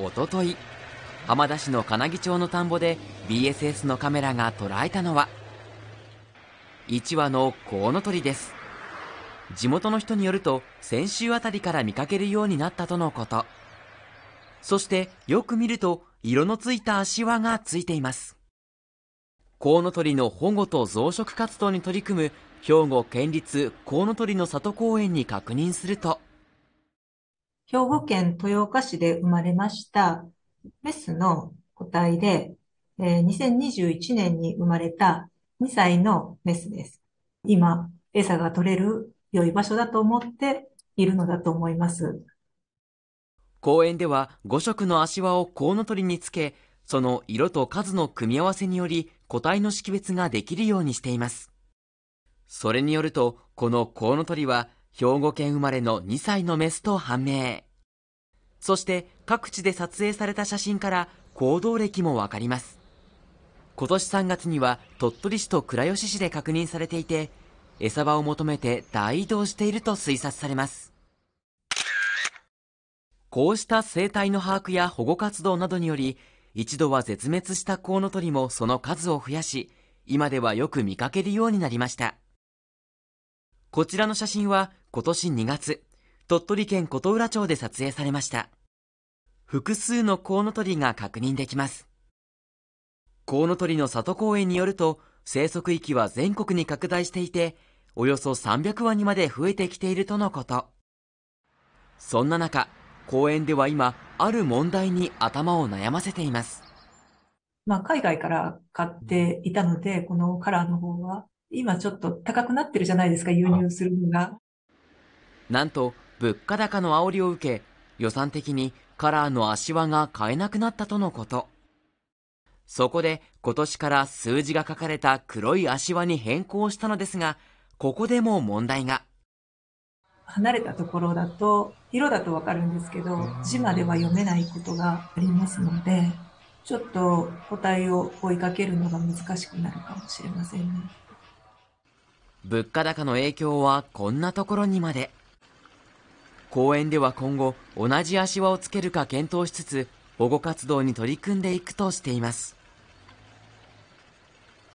おととい浜田市の金木町の田んぼで BSS のカメラが捉えたのは1羽のコウノトリです地元の人によると先週あたりから見かけるようになったとのことそしてよく見ると色のついた足輪がついていますコウノトリの保護と増殖活動に取り組む兵庫県立コウノトリの里公園に確認すると兵庫県豊岡市で生まれましたメスの個体で、えー、2021年に生まれた2歳のメスです。今、餌が取れる良い場所だと思っているのだと思います。公園では5色の足輪をコウノトリにつけ、その色と数の組み合わせにより個体の識別ができるようにしています。それによると、このコウノトリは兵庫県生まれの2歳のメスと判明。そして各地で撮影された写真から行動歴もわかります。今年3月には鳥取市と倉吉市で確認されていて、餌場を求めて大移動していると推察されます。こうした生態の把握や保護活動などにより、一度は絶滅したコウノトリもその数を増やし、今ではよく見かけるようになりました。こちらの写真は今年2月、鳥取県琴浦町で撮影されました。複数のコウノトリが確認できます。コウノトリの里公園によると、生息域は全国に拡大していて、およそ300羽にまで増えてきているとのこと。そんな中、公園では今、ある問題に頭を悩ませています。まあ、海外から買っていたので、このカラーの方は、今ちょっと高くなってるじゃないですか、輸入するのが。なんと、物価高の煽りを受け、予算的にカラーの足輪が買えなくなったとのこと。そこで今年から数字が書かれた黒い足輪に変更したのですが、ここでも問題が。離れたところだと、色だとわかるんですけど、字までは読めないことがありますので、ちょっと個体を追いかけるのが難しくなるかもしれませんね。物価高の影響はこんなところにまで公園では今後同じ足輪をつけるか検討しつつ保護活動に取り組んでいくとしています